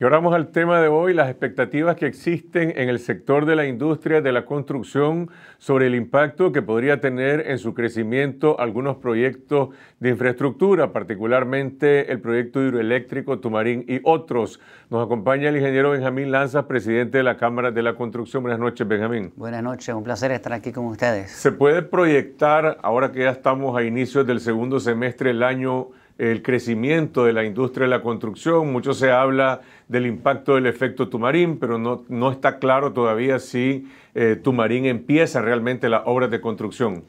Y ahora vamos al tema de hoy, las expectativas que existen en el sector de la industria de la construcción sobre el impacto que podría tener en su crecimiento algunos proyectos de infraestructura, particularmente el proyecto hidroeléctrico Tumarín y otros. Nos acompaña el ingeniero Benjamín Lanzas, presidente de la Cámara de la Construcción. Buenas noches, Benjamín. Buenas noches, un placer estar aquí con ustedes. ¿Se puede proyectar, ahora que ya estamos a inicios del segundo semestre del año, el crecimiento de la industria de la construcción. Mucho se habla del impacto del efecto Tumarín, pero no, está claro todavía si eh, Tumarín empieza realmente las obras de construcción.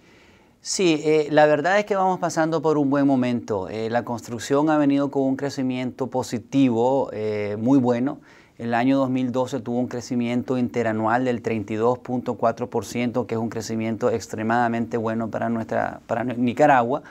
Sí, eh, la verdad es que vamos pasando por un buen momento. Eh, la construcción ha venido con un crecimiento positivo, muy bueno. El año 2012 tuvo un crecimiento interanual del 32.4%, que es un crecimiento extremadamente bueno para, nuestra, para Nicaragua.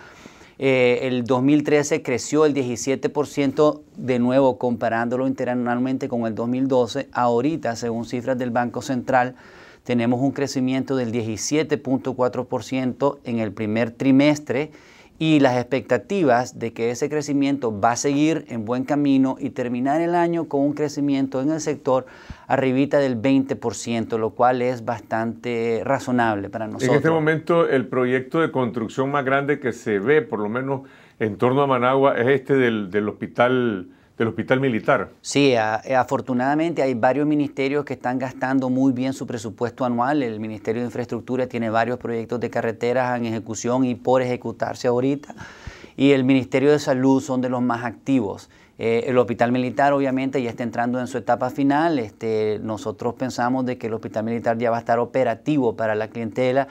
Eh, el 2013 creció el 17% de nuevo comparándolo interanualmente con el 2012. Ahorita, según cifras del Banco Central, tenemos un crecimiento del 17.4% en el primer trimestre y las expectativas de que ese crecimiento va a seguir en buen camino y terminar el año con un crecimiento en el sector arribita del 20%, lo cual es bastante razonable para nosotros. En este momento el proyecto de construcción más grande que se ve, por lo menos en torno a Managua, es este del, del hospital el Hospital Militar. Sí, eh, afortunadamente hay varios ministerios que están gastando muy bien su presupuesto anual. El Ministerio de Infraestructura tiene varios proyectos de carreteras en ejecución y por ejecutarse ahorita. Y el Ministerio de Salud son de los más activos. Eh, el Hospital Militar obviamente ya está entrando en su etapa final. Este, nosotros pensamos de que el Hospital Militar ya va a estar operativo para la clientela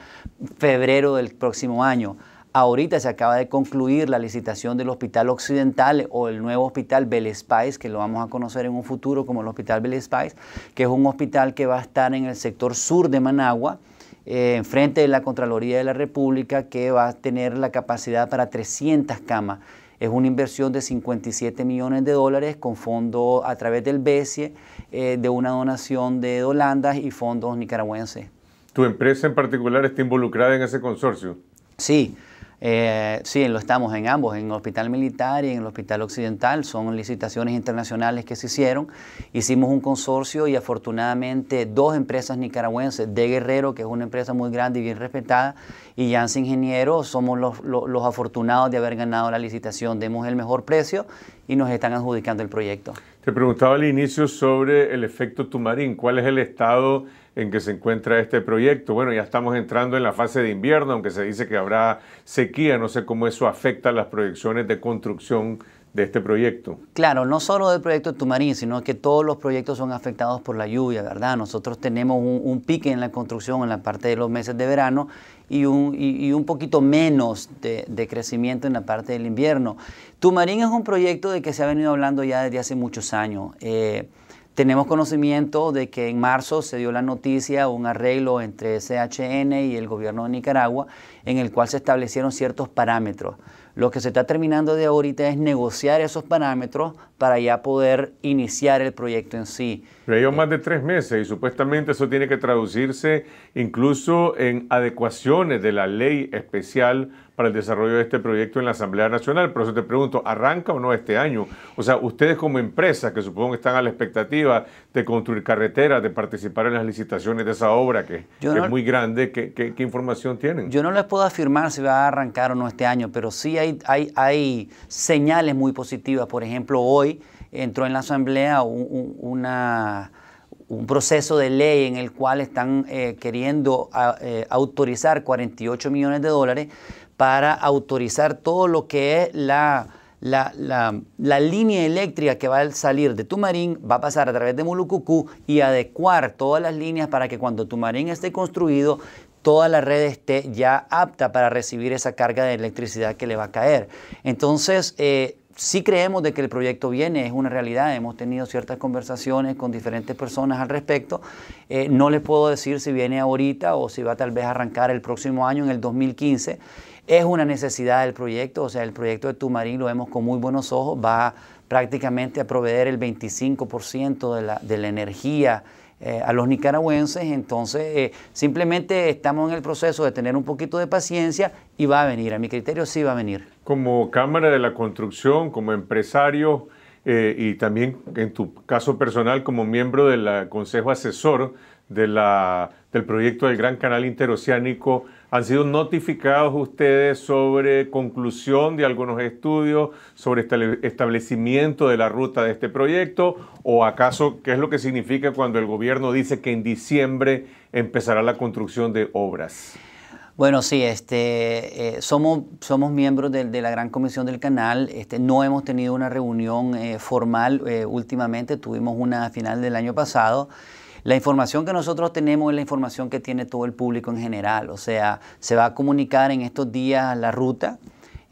febrero del próximo año. Ahorita se acaba de concluir la licitación del Hospital Occidental o el nuevo Hospital Belespais, que lo vamos a conocer en un futuro como el Hospital Belespais, que es un hospital que va a estar en el sector sur de Managua, eh, enfrente de la Contraloría de la República, que va a tener la capacidad para 300 camas. Es una inversión de 57 millones de dólares con fondos a través del BESIE, eh, de una donación de Holanda y fondos nicaragüenses. ¿Tu empresa en particular está involucrada en ese consorcio? Sí, eh, sí, lo estamos en ambos, en el Hospital Militar y en el Hospital Occidental. Son licitaciones internacionales que se hicieron. Hicimos un consorcio y afortunadamente dos empresas nicaragüenses, De Guerrero, que es una empresa muy grande y bien respetada, y Janssen Ingeniero, somos los afortunados de haber ganado la licitación. Demos el mejor precio y nos están adjudicando el proyecto. Te preguntaba al inicio sobre el efecto Tumarín. ¿Cuál es el estado en que se encuentra este proyecto? Bueno, ya estamos entrando en la fase de invierno, aunque se dice que habrá sequía. No sé cómo eso afecta las proyecciones de construcción de este proyecto. Claro, no solo del proyecto Tumarín, sino que todos los proyectos son afectados por la lluvia, ¿verdad? Nosotros tenemos un, pique en la construcción en la parte de los meses de verano y un, y, un poquito menos de, crecimiento en la parte del invierno. Tumarín es un proyecto de que se ha venido hablando ya desde hace muchos años. Eh, tenemos conocimiento de que en marzo se dio la noticia un arreglo entre SHN y el gobierno de Nicaragua en el cual se establecieron ciertos parámetros. Lo que se está terminando de ahorita es negociar esos parámetros para ya poder iniciar el proyecto en sí. Pero más de tres meses y supuestamente eso tiene que traducirse incluso en adecuaciones de la ley especial para el desarrollo de este proyecto en la Asamblea Nacional. ...pero eso te pregunto, ¿arranca o no este año? O sea, ustedes como empresa, que supongo que están a la expectativa de construir carreteras, de participar en las licitaciones de esa obra que, es muy grande, ¿qué, información tienen? Yo no les puedo afirmar si va a arrancar o no este año, pero sí hay, hay, hay señales muy positivas. Por ejemplo, hoy entró en la Asamblea un, proceso de ley en el cual están eh, queriendo ah, eh, autorizar 48 millones de dólares para autorizar todo lo que es la, línea eléctrica que va a salir de Tumarín, va a pasar a través de Mulucucú y adecuar todas las líneas para que cuando Tumarín esté construido, toda la red esté ya apta para recibir esa carga de electricidad que le va a caer. Entonces, si eh, sí creemos de que el proyecto viene, es una realidad, hemos tenido ciertas conversaciones con diferentes personas al respecto. Eh, no les puedo decir si viene ahorita o si va tal vez a arrancar el próximo año, en el 2015. Es una necesidad del proyecto, o sea, el proyecto de Tumarín lo vemos con muy buenos ojos, va prácticamente a proveer el 25% de la, energía eh, a los nicaragüenses, entonces eh, simplemente estamos en el proceso de tener un poquito de paciencia y va a venir, a mi criterio sí va a venir. Como Cámara de la Construcción, como empresario eh, y también en tu caso personal como miembro del Consejo Asesor del proyecto del Gran Canal Interoceánico, han sido notificados ustedes sobre conclusión de algunos estudios, sobre establecimiento de la ruta de este proyecto, o acaso qué es lo que significa cuando el gobierno dice que en diciembre empezará la construcción de obras. Bueno, sí, este, eh, somos, somos miembros de, la Gran Comisión del Canal. Este, no hemos tenido una reunión eh, formal eh, últimamente, tuvimos una a final del año pasado. La información que nosotros tenemos es la información que tiene todo el público en general, o sea, se va a comunicar en estos días la ruta.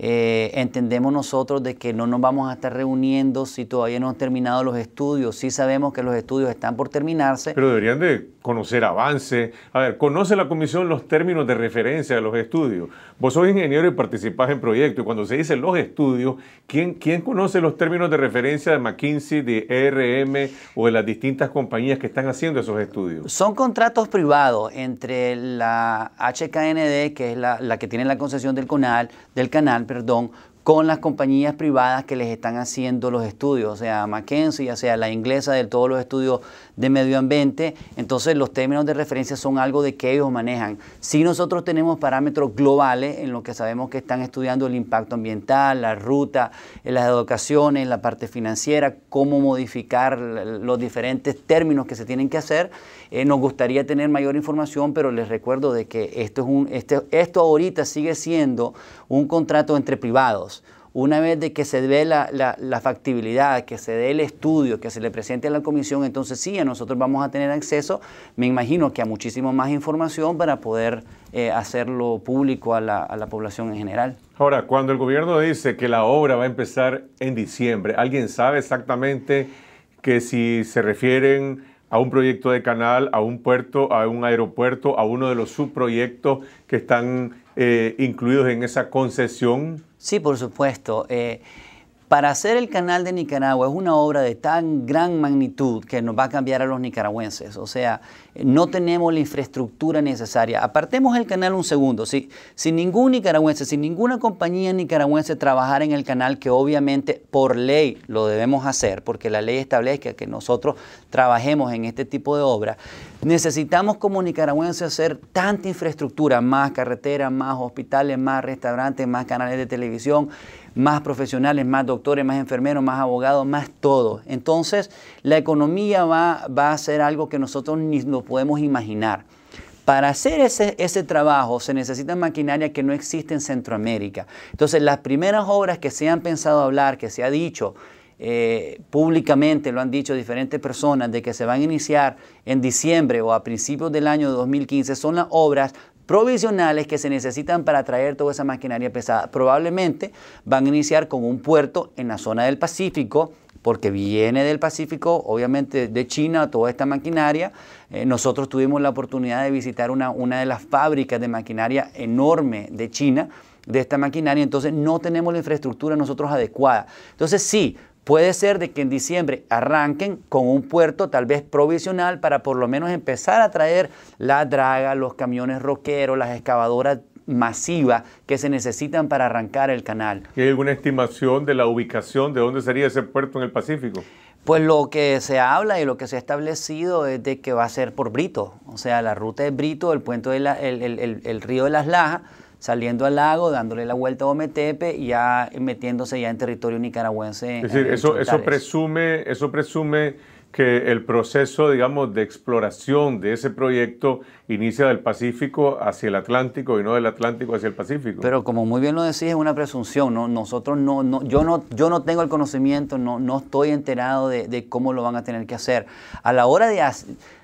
Eh, entendemos nosotros de que no nos vamos a estar reuniendo si todavía no han terminado los estudios. Sí sabemos que los estudios están por terminarse. Pero deberían de conocer avance. A ver, conoce la comisión los términos de referencia de los estudios. Vos sos ingeniero y participás en proyectos. Y cuando se dicen los estudios, ¿quién, ¿quién conoce los términos de referencia de McKinsey, de ERM o de las distintas compañías que están haciendo esos estudios? Son contratos privados entre la HKND, que es la, que tiene la concesión del, CONAL del canal perdón con las compañías privadas que les están haciendo los estudios, o sea, McKenzie, ya sea la inglesa de todos los estudios de medio ambiente, entonces los términos de referencia son algo de que ellos manejan. Si nosotros tenemos parámetros globales en lo que sabemos que están estudiando el impacto ambiental, la ruta, eh, las educaciones, la parte financiera, cómo modificar los diferentes términos que se tienen que hacer, eh, nos gustaría tener mayor información, pero les recuerdo de que esto, es un, este, esto ahorita sigue siendo un contrato entre privados. Una vez de que se dé la, factibilidad, que se dé el estudio, que se le presente a la comisión, entonces sí, a nosotros vamos a tener acceso, me imagino que a muchísima más información para poder eh, hacerlo público a la, población en general. Ahora, cuando el gobierno dice que la obra va a empezar en diciembre, ¿alguien sabe exactamente que si se refieren a un proyecto de canal, a un puerto, a un aeropuerto, a uno de los subproyectos que están eh, incluidos en esa concesión? Sí, por supuesto. Eh, para hacer el canal de Nicaragua es una obra de tan gran magnitud que nos va a cambiar a los nicaragüenses. O sea, no tenemos la infraestructura necesaria. Apartemos el canal un segundo. Si, ningún nicaragüense, sin ninguna compañía nicaragüense trabajara en el canal, que obviamente por ley lo debemos hacer, porque la ley establece que nosotros trabajemos en este tipo de obra, necesitamos como nicaragüenses hacer tanta infraestructura, más carreteras, más hospitales, más restaurantes, más canales de televisión, más profesionales, más doctores, más enfermeros, más abogados, más todo. Entonces, la economía va, va a ser algo que nosotros ni nos podemos imaginar. Para hacer ese, trabajo se necesita maquinaria que no existe en Centroamérica. Entonces, las primeras obras que se han pensado hablar, que se ha dicho eh, públicamente, lo han dicho diferentes personas, de que se van a iniciar en diciembre o a principios del año 2015, son las obras provisionales que se necesitan para traer toda esa maquinaria pesada. Probablemente van a iniciar con un puerto en la zona del Pacífico, porque viene del Pacífico, obviamente de China, toda esta maquinaria. Eh, nosotros tuvimos la oportunidad de visitar una, una de las fábricas de maquinaria enorme de China, de esta maquinaria, entonces no tenemos la infraestructura nosotros adecuada. Entonces sí, Puede ser de que en diciembre arranquen con un puerto tal vez provisional para por lo menos empezar a traer la draga, los camiones roqueros, las excavadoras masiva que se necesitan para arrancar el canal. ¿Y hay alguna estimación de la ubicación de dónde sería ese puerto en el Pacífico? Pues lo que se habla y lo que se ha establecido es de que va a ser por Brito, o sea, la ruta de Brito, el puente del el, río de las Lajas, saliendo al lago, dándole la vuelta a Ometepe y ya metiéndose ya en territorio nicaragüense. Es decir, eso, eso presume, eso presume que el proceso, digamos, de exploración de ese proyecto inicia del Pacífico hacia el Atlántico y no del Atlántico hacia el Pacífico. Pero como muy bien lo decís, es una presunción. ¿no? Nosotros no, no, yo no, yo no tengo el conocimiento, no, no estoy enterado de, cómo lo van a tener que hacer. A la hora de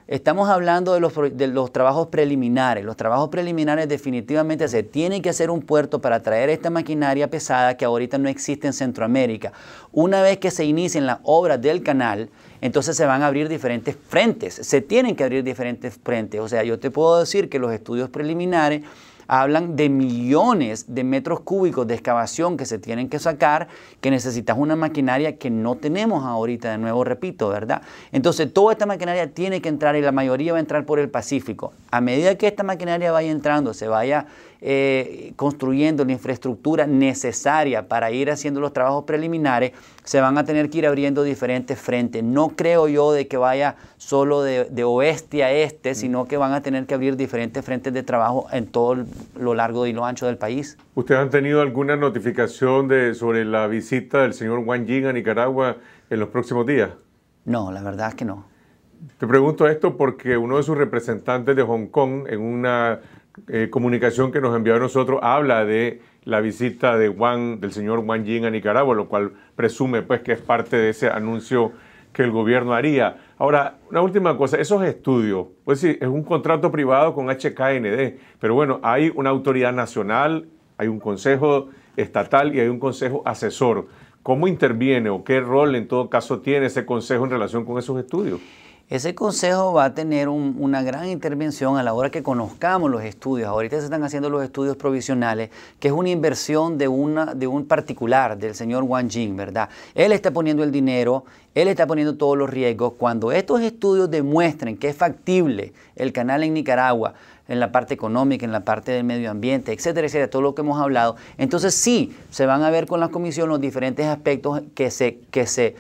Estamos hablando de los, trabajos preliminares. Los trabajos preliminares definitivamente se tiene que hacer un puerto para traer esta maquinaria pesada que ahorita no existe en Centroamérica. Una vez que se inicien las obras del canal, entonces se van a abrir diferentes frentes. Se tienen que abrir diferentes frentes. O sea, yo te puedo decir que los estudios preliminares hablan de millones de metros cúbicos de excavación que se tienen que sacar, que necesitas una maquinaria que no tenemos ahorita, de nuevo repito, ¿verdad? Entonces toda esta maquinaria tiene que entrar y la mayoría va a entrar por el Pacífico. A medida que esta maquinaria vaya entrando, se vaya eh, construyendo la infraestructura necesaria para ir haciendo los trabajos preliminares, se van a tener que ir abriendo diferentes frentes. No creo yo de que vaya solo de, oeste a este, mm. sino que van a tener que abrir diferentes frentes de trabajo en todo lo largo y lo ancho del país. ¿Ustedes han tenido alguna notificación de, sobre la visita del señor Wang Jing a Nicaragua en los próximos días? No, la verdad es que no. Te pregunto esto porque uno de sus representantes de Hong Kong en una eh, comunicación que nos envió a nosotros habla de la visita de Juan, del señor Juan Yin a Nicaragua, lo cual presume pues que es parte de ese anuncio que el gobierno haría. Ahora, una última cosa, esos estudios, pues sí, es un contrato privado con HKND, pero bueno, hay una autoridad nacional, hay un consejo estatal y hay un consejo asesor. ¿Cómo interviene o qué rol en todo caso tiene ese consejo en relación con esos estudios? Ese consejo va a tener una gran intervención a la hora que conozcamos los estudios. Ahorita se están haciendo los estudios provisionales, que es una inversión de, un particular, del señor Wang Jing, ¿verdad? Él está poniendo el dinero, él está poniendo todos los riesgos. Cuando estos estudios demuestren que es factible el canal en Nicaragua, en la parte económica, en la parte del medio ambiente, etcétera, etcétera, todo lo que hemos hablado, entonces sí, se van a ver con la comisión los diferentes aspectos que se... Que se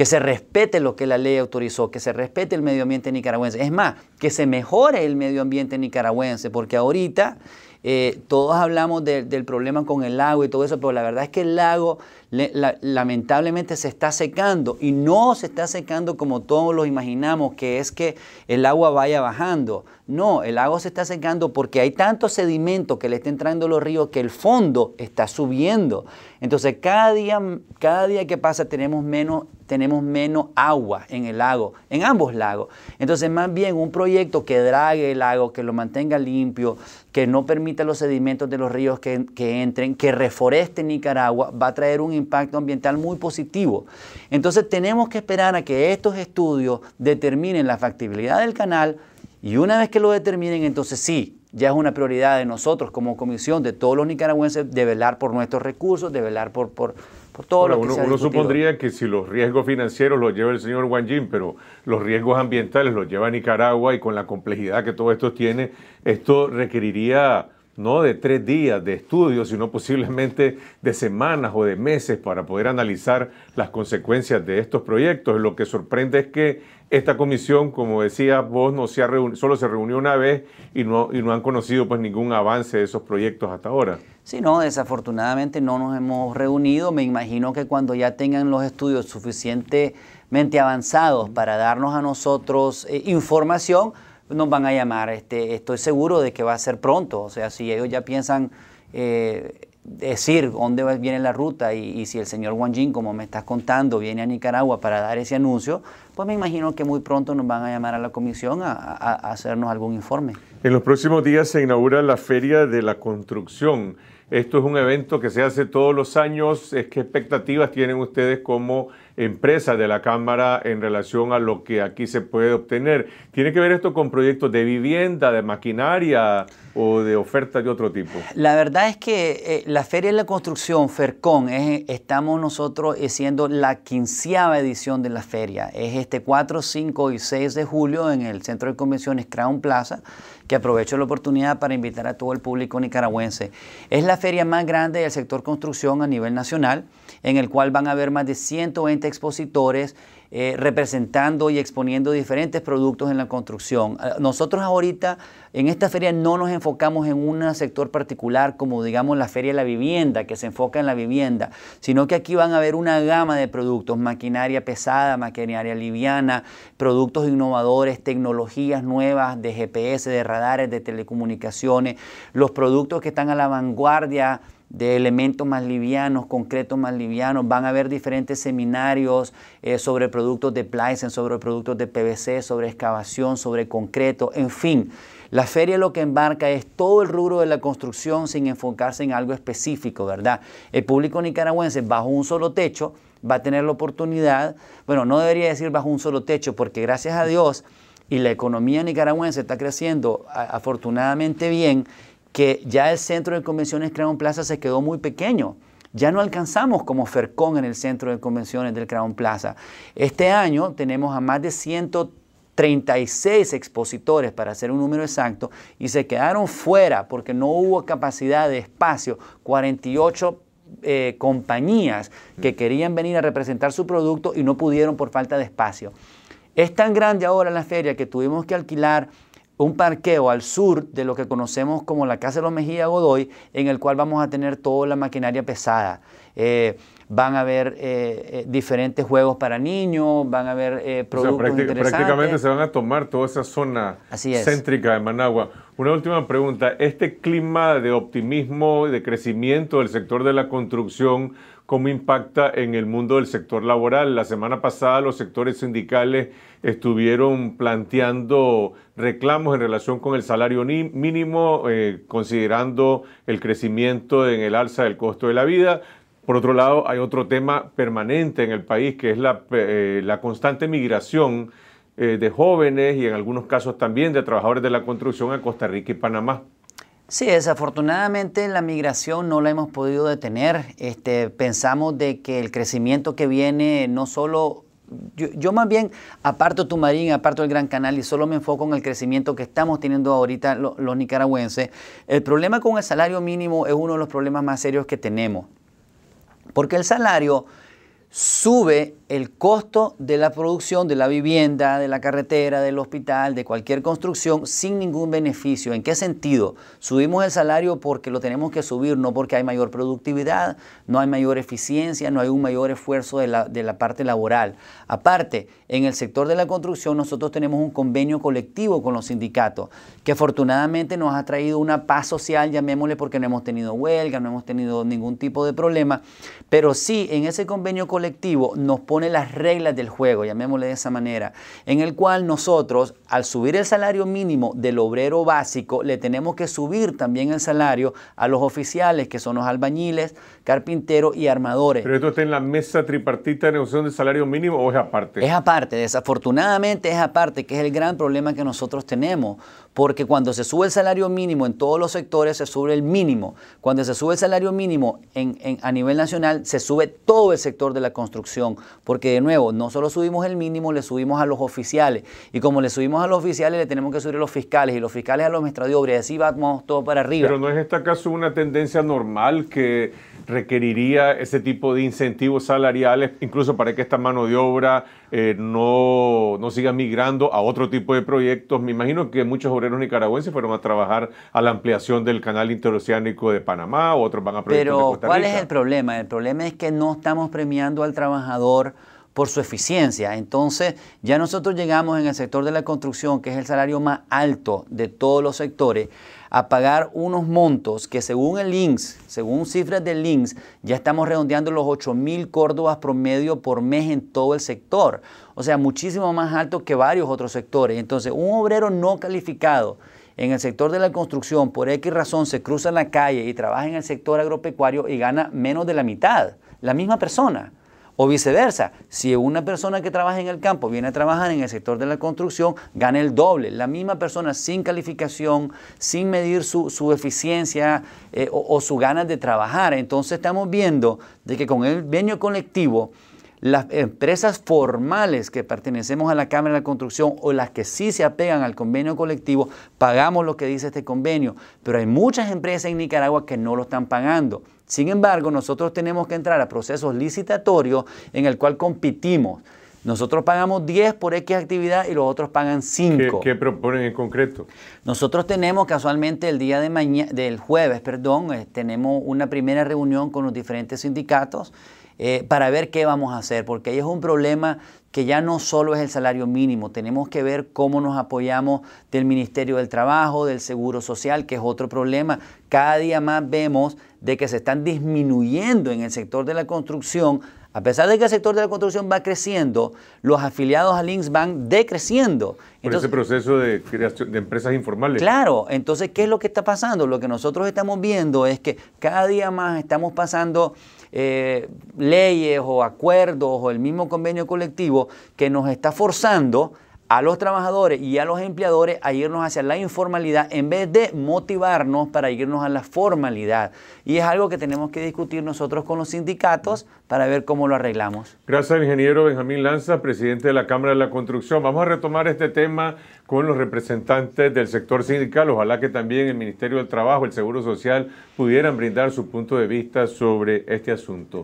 que se respete lo que la ley autorizó, que se respete el medio ambiente nicaragüense. Es más, que se mejore el medio ambiente nicaragüense, porque ahorita eh, todos hablamos del problema con el agua y todo eso, pero la verdad es que el lago lamentablemente se está secando y no se está secando como todos lo imaginamos, que es que el agua vaya bajando. No, el lago se está secando porque hay tanto sedimento que le está entrando los ríos que el fondo está subiendo. Entonces cada día, cada día que pasa tenemos menos tenemos menos agua en el lago, en ambos lagos. Entonces, más bien un proyecto que drague el lago, que lo mantenga limpio, que no permita los sedimentos de los ríos que, entren, que reforeste Nicaragua, va a traer un impacto ambiental muy positivo. Entonces, tenemos que esperar a que estos estudios determinen la factibilidad del canal y una vez que lo determinen, entonces sí, ya es una prioridad de nosotros como comisión, de todos los nicaragüenses, de velar por nuestros recursos, de velar por, por uno, supondría que si los riesgos financieros los lleva el señor Wang Jin, pero los riesgos ambientales los lleva Nicaragua y con la complejidad que todo esto tiene, esto requeriría no de tres días de estudio, sino posiblemente de semanas o de meses para poder analizar las consecuencias de estos proyectos. Lo que sorprende es que esta comisión, como decía vos, no se ha solo se reunió una vez y no, y no han conocido pues ningún avance de esos proyectos hasta ahora. Si no, desafortunadamente no nos hemos reunido. Me imagino que cuando ya tengan los estudios suficientemente avanzados para darnos a nosotros eh, información, nos van a llamar. Este, estoy seguro de que va a ser pronto. O sea, si ellos ya piensan eh, decir dónde viene la ruta y, si el señor Wang Jin, como me estás contando, viene a Nicaragua para dar ese anuncio, pues me imagino que muy pronto nos van a llamar a la comisión a hacernos algún informe. En los próximos días se inaugura la Feria de la Construcción. Esto es un evento que se hace todos los años. ¿Qué expectativas tienen ustedes como empresa de la Cámara en relación a lo que aquí se puede obtener? ¿Tiene que ver esto con proyectos de vivienda, de maquinaria o de ofertas de otro tipo? La verdad es que eh, la Feria de la Construcción, FERCON, estamos nosotros eh, siendo la quinceava edición de la feria. Es este 4, 5 y 6 de julio en el Centro de Convenciones Crown Plaza que aprovecho la oportunidad para invitar a todo el público nicaragüense. Es la feria más grande del sector construcción a nivel nacional, en el cual van a haber más de 120 expositores eh, representando y exponiendo diferentes productos en la construcción. Eh, nosotros ahorita en esta feria no nos enfocamos en un sector particular como digamos la feria de la vivienda, que se enfoca en la vivienda, sino que aquí van a haber una gama de productos, maquinaria pesada, maquinaria liviana, productos innovadores, tecnologías nuevas de GPS, de radares, de telecomunicaciones, los productos que están a la vanguardia de elementos más livianos, concretos más livianos. Van a haber diferentes seminarios eh, sobre productos de Pleisen, sobre productos de PVC, sobre excavación, sobre concreto, en fin. La feria lo que embarca es todo el rubro de la construcción sin enfocarse en algo específico, ¿verdad? El público nicaragüense bajo un solo techo va a tener la oportunidad, bueno, no debería decir bajo un solo techo, porque gracias a Dios y la economía nicaragüense está creciendo afortunadamente bien, que ya el centro de convenciones Crown Plaza se quedó muy pequeño. Ya no alcanzamos como FERCON en el centro de convenciones del Crown Plaza. Este año tenemos a más de 136 expositores, para hacer un número exacto, y se quedaron fuera porque no hubo capacidad de espacio. 48 eh, compañías que querían venir a representar su producto y no pudieron por falta de espacio. Es tan grande ahora la feria que tuvimos que alquilar un parqueo al sur de lo que conocemos como la Casa de los Mejía Godoy, en el cual vamos a tener toda la maquinaria pesada. Eh, van a haber eh, eh, diferentes juegos para niños, van a haber productos Prácticamente se van a tomar toda esa zona céntrica de Managua. Una última pregunta. Este clima de optimismo, y de crecimiento del sector de la construcción, cómo impacta en el mundo del sector laboral. La semana pasada los sectores sindicales estuvieron planteando reclamos en relación con el salario mínimo, eh, considerando el crecimiento en el alza del costo de la vida. Por otro lado, hay otro tema permanente en el país, que es la, eh, constante migración eh, de jóvenes y en algunos casos también de trabajadores de la construcción a Costa Rica y Panamá. Sí, desafortunadamente la migración no la hemos podido detener. Este, pensamos de que el crecimiento que viene no solo yo, más bien aparto Tumarín, aparto el Gran Canal y solo me enfoco en el crecimiento que estamos teniendo ahorita los nicaragüenses. El problema con el salario mínimo es uno de los problemas más serios que tenemos. Porque el salario sube el costo de la producción de la vivienda, de la carretera, del hospital, de cualquier construcción sin ningún beneficio. ¿En qué sentido? Subimos el salario porque lo tenemos que subir, no porque hay mayor productividad, no hay mayor eficiencia, no hay un mayor esfuerzo de la, parte laboral. Aparte, en el sector de la construcción nosotros tenemos un convenio colectivo con los sindicatos que afortunadamente nos ha traído una paz social, llamémosle porque no hemos tenido huelga, no hemos tenido ningún tipo de problema, pero sí en ese convenio colectivo colectivo nos pone las reglas del juego, llamémosle de esa manera, en el cual nosotros, al subir el salario mínimo del obrero básico, le tenemos que subir también el salario a los oficiales, que son los albañiles, carpinteros y armadores. ¿Pero esto está en la mesa tripartita de negociación de salario mínimo o es aparte? Es aparte, desafortunadamente es aparte, que es el gran problema que nosotros tenemos, porque cuando se sube el salario mínimo en todos los sectores, se sube el mínimo. Cuando se sube el salario mínimo a nivel nacional, se sube todo el sector de la construcción, porque de nuevo, no solo subimos el mínimo, le subimos a los oficiales, y como le subimos a los oficiales, le tenemos que subir a los fiscales, y los fiscales a los maestros de obra, y así vamos todo para arriba. Pero no es esta caso una tendencia normal que requeriría ese tipo de incentivos salariales, incluso para que esta mano de obra eh, no, no siga migrando a otro tipo de proyectos. Me imagino que muchos obreros nicaragüenses fueron a trabajar a la ampliación del canal interoceánico de Panamá, otros van a proyectos Pero, ¿cuál es el problema? El problema es que no estamos premiando al trabajador por su eficiencia. Entonces, ya nosotros llegamos en el sector de la construcción, que es el salario más alto de todos los sectores, a pagar unos montos que según el INSS, según cifras del INSS, ya estamos redondeando los 8 mil córdobas promedio por mes en todo el sector. O sea, muchísimo más alto que varios otros sectores. Entonces, un obrero no calificado en el sector de la construcción por X razón se cruza la calle y trabaja en el sector agropecuario y gana menos de la mitad, la misma persona. O viceversa, si una persona que trabaja en el campo viene a trabajar en el sector de la construcción, gana el doble. La misma persona sin calificación, sin medir su, eficiencia eh, o, su ganas de trabajar. Entonces estamos viendo de que con el venio colectivo, las empresas formales que pertenecemos a la Cámara de la Construcción o las que sí se apegan al convenio colectivo, pagamos lo que dice este convenio, pero hay muchas empresas en Nicaragua que no lo están pagando. Sin embargo, nosotros tenemos que entrar a procesos licitatorios en el cual compitimos. Nosotros pagamos 10 por X actividad y los otros pagan 5. ¿Qué, proponen en concreto? Nosotros tenemos casualmente el día de mañana, del jueves, perdón, eh, tenemos una primera reunión con los diferentes sindicatos eh, para ver qué vamos a hacer, porque ahí es un problema que ya no solo es el salario mínimo, tenemos que ver cómo nos apoyamos del Ministerio del Trabajo, del Seguro Social, que es otro problema. Cada día más vemos de que se están disminuyendo en el sector de la construcción a pesar de que el sector de la construcción va creciendo, los afiliados a Links van decreciendo. Por ese proceso de creación de empresas informales. Claro, entonces, ¿qué es lo que está pasando? Lo que nosotros estamos viendo es que cada día más estamos pasando eh, leyes o acuerdos o el mismo convenio colectivo que nos está forzando a los trabajadores y a los empleadores a irnos hacia la informalidad en vez de motivarnos para irnos a la formalidad. Y es algo que tenemos que discutir nosotros con los sindicatos para ver cómo lo arreglamos. Gracias, ingeniero Benjamín Lanza, presidente de la Cámara de la Construcción. Vamos a retomar este tema con los representantes del sector sindical. Ojalá que también el Ministerio del Trabajo, el Seguro Social, pudieran brindar su punto de vista sobre este asunto.